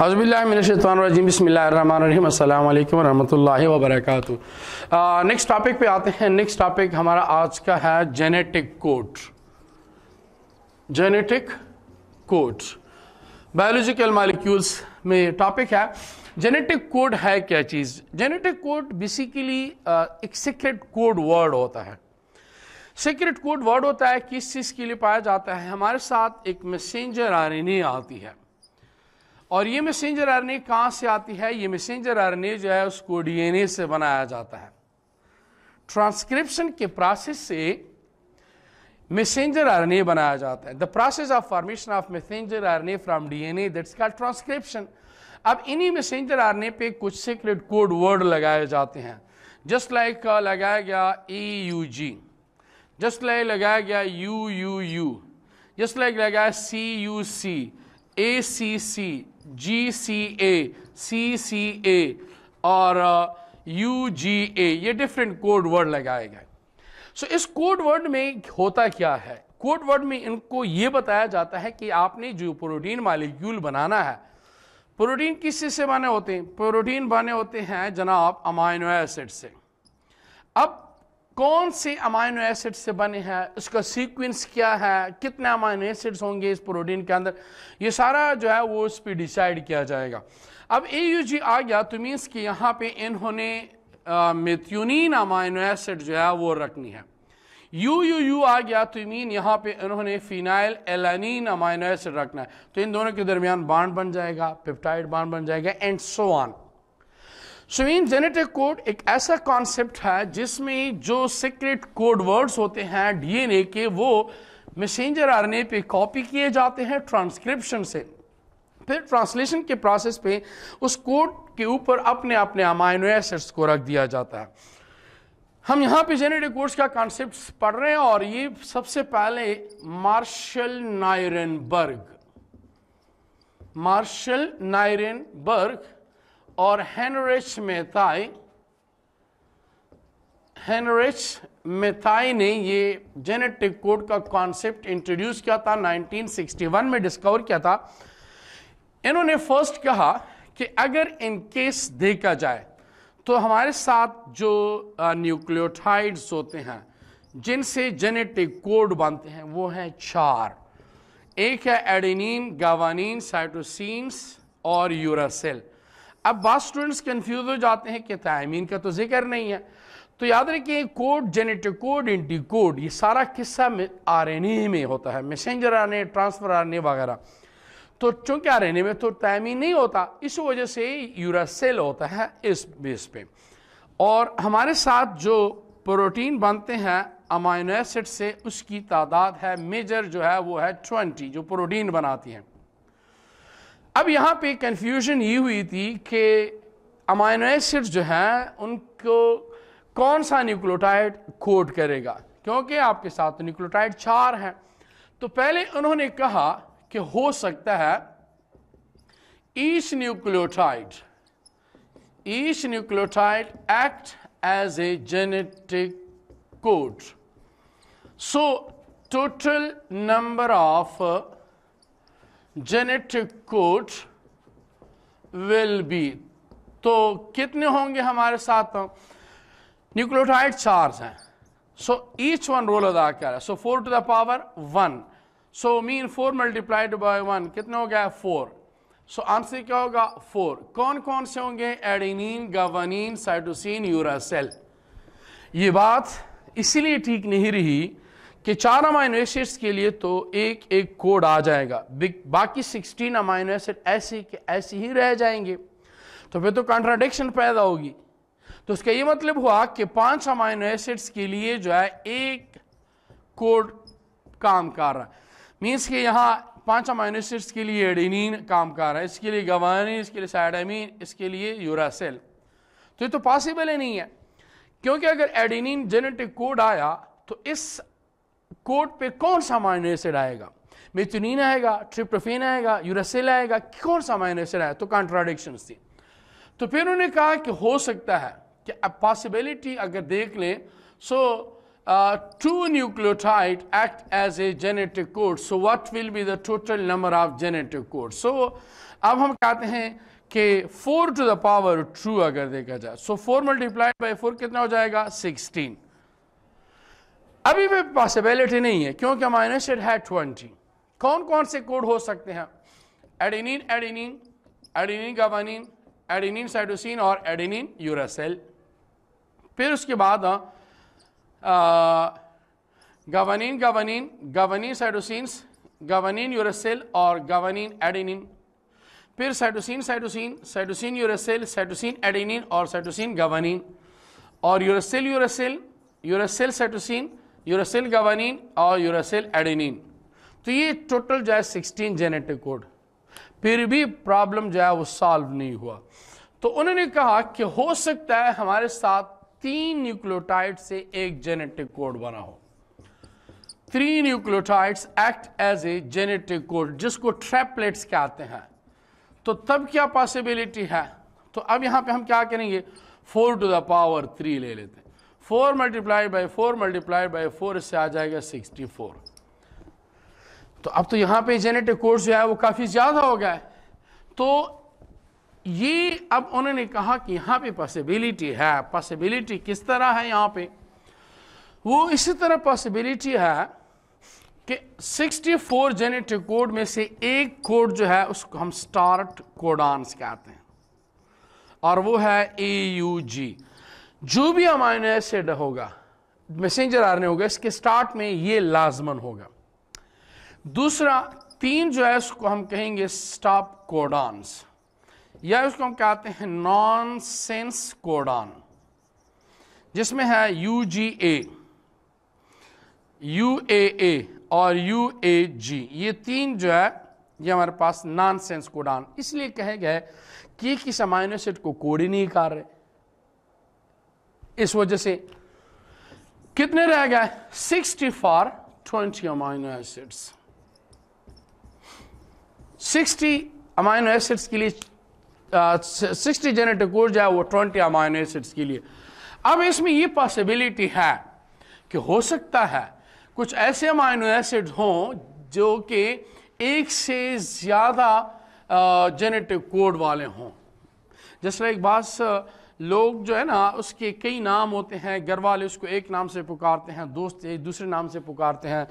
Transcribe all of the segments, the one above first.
अज़बिल्लाशतवानरजीम बसमीम अल्लाम next topic पे आते हैं नेक्स्ट टॉपिक हमारा आज का है genetic code genetic code biological molecules में टॉपिक है जेनेटिक कोड है क्या चीज़ जेनेटिक कोड बेसिकली एक सीक्रेट कोड वर्ड होता है सीक्रेट कोड वर्ड होता है किस चीज़ के लिए पाया जाता है हमारे साथ एक मैसेंजर आर आती है और ये मैसेंजर आरएनए कहाँ से आती है ये मैसेंजर आर ने जो है उसको डीएनए से बनाया जाता है ट्रांसक्रिप्शन के प्रोसेस से मैसेंजर ने बनाया जाता है the process of formation of messenger RNA from DNA that's called transcription अब इन्हीं मैसेंजर आरएनए पे कुछ सीक्रेट कोड वर्ड लगाए जाते हैं जस्ट लाइक like, uh, लगाया गया E U G just like लगाया गया U U U just like लगाया सी यू सी ए सी सी जी सी ए सी सी ए और यू जी ए ये डिफरेंट कोड वर्ड लगाए गए सो इस कोड वर्ड में होता क्या है कोड वर्ड में इनको ये बताया जाता है कि आपने जो प्रोटीन मालिक्यूल बनाना है प्रोटीन किस चीज़ से बने होते हैं प्रोटीन बने होते हैं जनाब अमाइनो एसिड से अब कौन से अमाइनो एसिड से बने हैं उसका सीक्वेंस क्या है कितने अमाइनो एसिड्स होंगे इस प्रोटीन के अंदर ये सारा जो है वो उस पर डिसाइड किया जाएगा अब ए यू जी आ गया तो मीन्स कि यहाँ पे इन्होंने मेथ्यूनिन अमाइनो एसिड जो है वो रखनी है यू यू यू आ गया तो मीन यहाँ पे इन्होंने फिनाइल एलानीन अमाइनो एसिड रखना है तो इन दोनों के दरमियान बाड बन जाएगा पिप्टाइड बाड बन जाएगा एंड सो ऑन शवीन जेनेटिक कोड एक ऐसा कॉन्सेप्ट है जिसमें जो सीक्रेट कोड वर्ड्स होते हैं डीएनए के वो मैसेंजर आरएनए पे कॉपी किए जाते हैं ट्रांसक्रिप्शन से फिर ट्रांसलेशन के प्रोसेस पे उस कोड के ऊपर अपने अपने अमाइनो एसिड्स को रख दिया जाता है हम यहाँ पे जेनेटिक कोड्स का कॉन्सेप्ट पढ़ रहे हैं और ये सबसे पहले मार्शल नायरनबर्ग मार्शल नायरनबर्ग और हेनरिच मेथाई हैनरिच मेथाई ने ये जेनेटिक कोड का कॉन्सेप्ट इंट्रोड्यूस किया था 1961 में डिस्कवर किया था इन्होंने फर्स्ट कहा कि अगर इन केस देखा जाए तो हमारे साथ जो न्यूक्लियोटाइड्स होते हैं जिनसे जेनेटिक कोड बनते हैं वो हैं चार एक है एडिनिन गावानीन साइटोसिन और यूरासेल अब बात स्टूडेंट्स कंफ्यूज हो जाते हैं कि थायमिन तो का तो जिक्र नहीं है तो याद रखिए code genetic code anti code ये सारा किस्सा आर एन ए में होता है मैसेंजर आर ट्रांसफर आर वगैरह तो चूंकि आर एन ए में तो थायमिन नहीं होता इस वजह से यूरासेल होता है इस बेस पे और हमारे साथ जो प्रोटीन बनते हैं अमाइनो एसिड से उसकी तादाद है मेजर जो है वो है ट्वेंटी जो प्रोटीन बनाती हैं अब यहाँ पे कन्फ्यूजन ये हुई थी कि अमाइनो एसिड जो हैं उनको कौन सा न्यूक्लोटाइड कोड करेगा क्योंकि आपके साथ तो चार हैं तो पहले उन्होंने कहा कि हो सकता है each nucleotide each nucleotide act as a genetic code so total number of genetic code will be तो कितने होंगे हमारे साथ न्यूक्लियोटाइड चार्ज हैं सो ईच वन रोल अदा कर so four to the power one so mean four multiplied by one कितने हो गया फोर सो आंसर क्या होगा फोर कौन कौन से होंगे एडिनिन गवानीन साइटोसिन यूरासेल ये बात इसीलिए ठीक नहीं रही कि चार अमाइनो एसिड्स के लिए तो एक एक कोड आ जाएगा बाकी सिक्सटीन अमाइनो एसिड ऐसे के ऐसे ही रह जाएंगे तो फिर तो कॉन्ट्राडिक्शन पैदा होगी तो उसका ये मतलब हुआ कि पांच अमाइनो एसिड्स के लिए जो है एक कोड काम कर रहा है मीन्स के यहाँ पांच अमाइनो एसिड्स के लिए एडिनिन काम कर रहा है इसके लिए गवानी इसके लिए साइडामिन इसके लिए यूरासेल तो ये तो पॉसिबल ही नहीं है क्योंकि अगर एडिनिन जेनेटिक कोड आया तो इस कोर्ट पे कौन सा माइनर एसिड आएगा मेथुनिन आएगा ट्रिप्टोफेन आएगा यूरासिल आएगा कौन सा माइनर एसिड आएगा तो कॉन्ट्राडिक्शन थी तो फिर उन्होंने कहा कि हो सकता है कि अब पॉसिबिलिटी अगर देख लें so two nucleotide act as a genetic code so what will be the total number of genetic code so अब हम कहते हैं कि four to the power two अगर देखा जाए so four multiplied by four कितना हो जाएगा सिक्सटीन अभी भी पॉसिबिलिटी नहीं है क्योंकि अमाइनो एसिड है ट्वेंटी कौन कौन से कोड हो सकते हैं adenine adenine adenine guanine adenine cytosine और एडिनिन यूरासेल फिर उसके बाद गवानिन गवानिन गवानिन साइडोसिन गवानिन यूरासेल और गवानिन एडिनिन फिर cytosine cytosine cytosine uracil cytosine adenine और साइटोसिन गवानिन और यूरासेल यूरासेल यूरासेल साइटोसिन यूरोसिल गवानीन और यूरोसिल एडिनिन तो ये टोटल जो है सिक्सटीन जेनेटिक कोड फिर भी प्रॉब्लम जो है वो सॉल्व नहीं हुआ तो उन्होंने कहा कि हो सकता है हमारे साथ तीन न्यूक्लियोटाइड से एक जेनेटिक कोड बना हो three nucleotides act as a genetic code जिसको ट्रैपलेट्स कहते हैं तो तब क्या पॉसिबिलिटी है तो अब यहां पे हम क्या करेंगे four to the power three ले लेते हैं four multiply by four multiply by four इससे आ जाएगा सिक्सटी फोर तो अब तो यहां पे जेनेटिक कोड जो है वो काफ़ी ज़्यादा हो गया है तो ये अब उन्होंने कहा कि यहां पे पॉसिबिलिटी है पॉसिबिलिटी किस तरह है यहां पे वो इसी तरह पॉसिबिलिटी है कि 64 जेनेटिक कोड में से एक कोड जो है उसको हम स्टार्ट कोडांस कहते हैं और वो है ए यू जी जो भी अमाइनो एसिड होगा मैसेंजर आर होगा इसके स्टार्ट में ये लाजमन होगा दूसरा तीन जो है उसको हम कहेंगे स्टॉप कोडॉन्स या उसको हम कहते हैं नॉन सेंस कोडॉन जिसमें है you ji A U A ए और यू ए जी ये तीन जो है ये हमारे पास नॉन सेंस कोडान इसलिए कहे गए कि किस अमाइनो एसिड को कोड ही नहीं कर रहे इस वजह से कितने रह गए sixty four twenty amino acids sixty amino acids के लिए सिक्सटी जेनेटिक ऊर्जा है वो ट्वेंटी अमाइनो एसिड्स के लिए अब इसमें ये पॉसिबिलिटी है कि हो सकता है कुछ ऐसे अमाइनो एसिड हों जो कि एक से ज़्यादा जेनेटिक कोड वाले हों जैसे एक बात लोग जो है ना उसके कई नाम होते हैं घर वाले उसको एक नाम से पुकारते हैं दोस्त एक दूसरे नाम से पुकारते हैं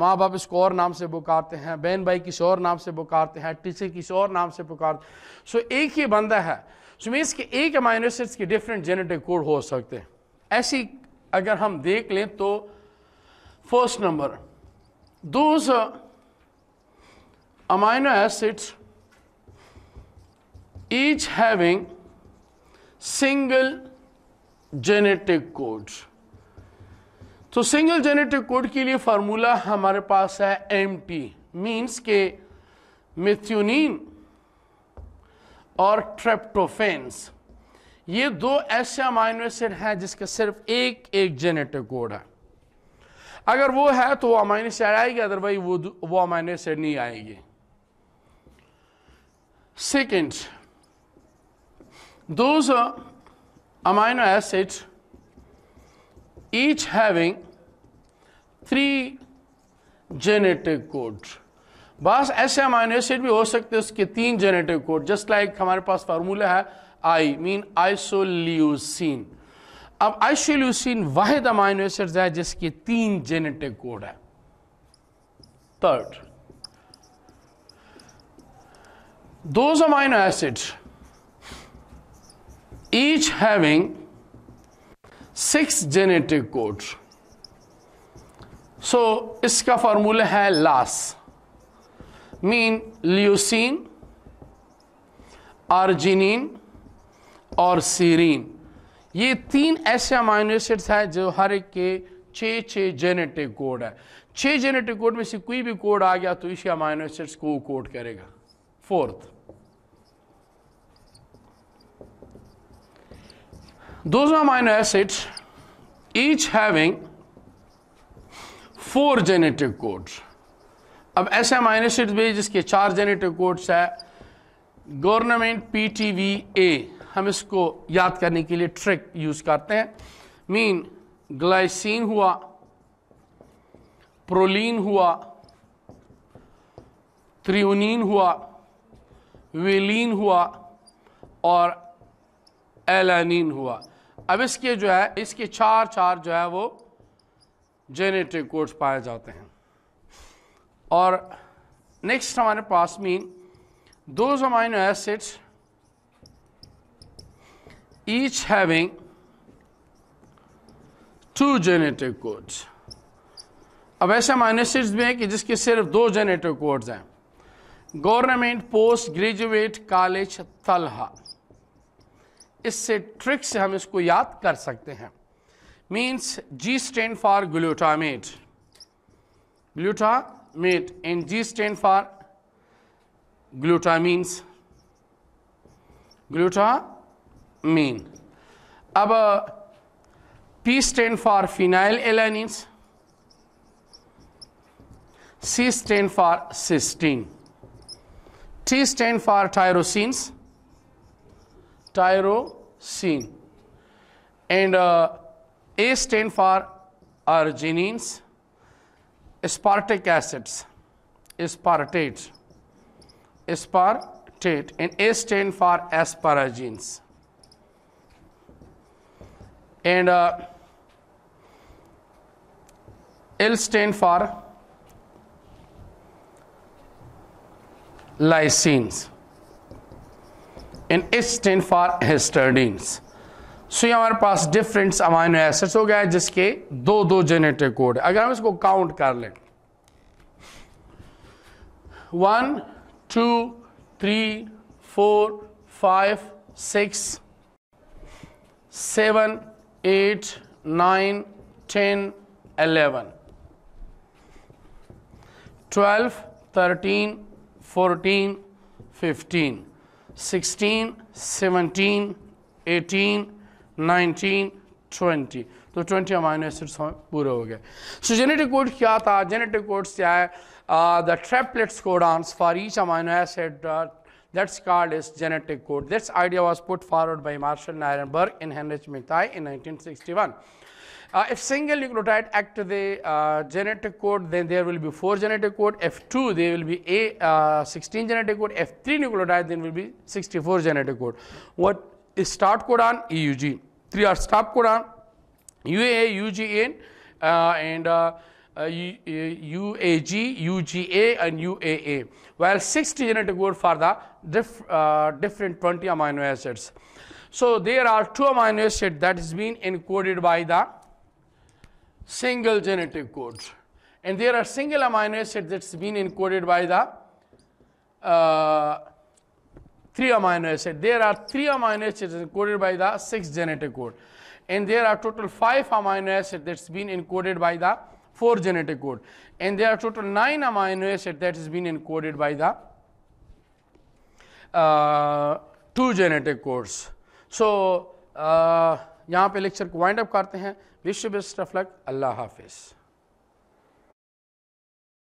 माँ बाप इसको और नाम से पुकारते हैं बहन भाई किसी और नाम से पुकारते हैं टीचर किसी और नाम से पुकारते सो एक ही बंदा है सो मीन्स कि एक अमाइनो एसिड्स के डिफरेंट जेनेटिक कोड हो सकते हैं ऐसी अगर हम देख लें तो first number those amino acids each having single genetic code तो सिंगल जेनेटिक कोड के लिए फार्मूला हमारे पास है एम टी मीन्स के मिथ्यूनिन और ट्रेप्टोफेन्स ये दो ऐसे अमाइनो एसिड हैं जिसके सिर्फ एक एक जेनेटिक कोड है अगर वो है तो वो अमाइनो एसिड आएगी अदरवाइज वो वो अमाइनो एसिड नहीं आएगी second Those amino acids each having three genetic codes. बस ऐसे अमाइनो एसिड भी हो सकते हैं उसके तीन जेनेटिक कोड जस्ट लाइक हमारे पास फार्मूला है आई मीन आइसोल्यूसिन अब आइसोल्यूसिन वाहिद अमाइनो एसिड है जिसके तीन जेनेटिक कोड है third those amino acids each having six genetic codes. So so, इसका फॉर्मूला है लास मीन ल्यूसिन आर्जिनिन और सीरीन ये तीन ऐसे अमाइनो एसिड्स हैं जो हर एक के छः छः जेनेटिक कोड है छः जेनेटिक कोड में से कोई भी कोड आ गया तो इसी अमाइनो एसिड्स को कोड करेगा fourth those amino acids each having four genetic codes अब ऐसे अमाइनो एसिड भी जिसके चार जेनेटिव कोड्स है government P T V A हम इसको याद करने के लिए ट्रिक यूज करते हैं मीन ग्लाइसिन हुआ प्रोलिन हुआ त्रियोनीन हुआ वेलिन हुआ और एलानीन हुआ अब इसके जो है इसके चार चार जो है वो जेनेटिक कोड्स पाए जाते हैं और नेक्स्ट हमारे पास मीन दो amino acids each having two genetic codes अब ऐसे एसिड्स भी हैं कि जिसके सिर्फ दो जेनेटिक कोड्स हैं government post graduate college Talha इससे ट्रिक से हम इसको याद कर सकते हैं means G stand for glutamate glutamate and G stand for glutamines glutamine अब P stand for phenylalanines C stand for cysteine T stand for tyrosines tyrosine. And uh, A stand for arginines, aspartic acids, aspartate, aspartate, and A stand for asparagines. And uh, L stand for lysines. इन stand for histidines so ये हमारे पास different amino acids हो गया है जिसके दो दो genetic code अगर हम इसको काउंट कर लें one two three four five six seven eight nine ten eleven twelve thirteen fourteen fifteen sixteen seventeen eighteen nineteen twenty तो ट्वेंटी अमाइनो एसिड्स पूरे हो गए सो जेनेटिक कोड क्या था जेनेटिक कोड से आए the triplets codons for each amino acid that's called is genetic code this idea was put forward by Marshall Nirenberg in Heinrich Matthaei in nineteen sixty one Uh, if single nucleotide act to the uh, genetic code, then there will be 4 genetic code. F2, there will be a uh, 16 genetic code. F3 nucleotide, then will be 64 genetic code. What is start codon? EUG. 3 are stop codon, UAA, UGN, uh, and UAG, uh, uh, UGA, and UAA. While 60 genetic code for the diff, different 20 amino acids. So, there are two amino acids that is being encoded by the single genetic code. And there are single amino acid that's been encoded by the uh, three amino acid. There are three amino acids encoded by the six genetic code. And there are total five amino acid that's been encoded by the four genetic code. And there are total nine amino acid that has been encoded by the uh, two genetic codes. So, uh, यहाँ पे lecture को wind up करते हैं Please be best of luck. Allah Hafiz.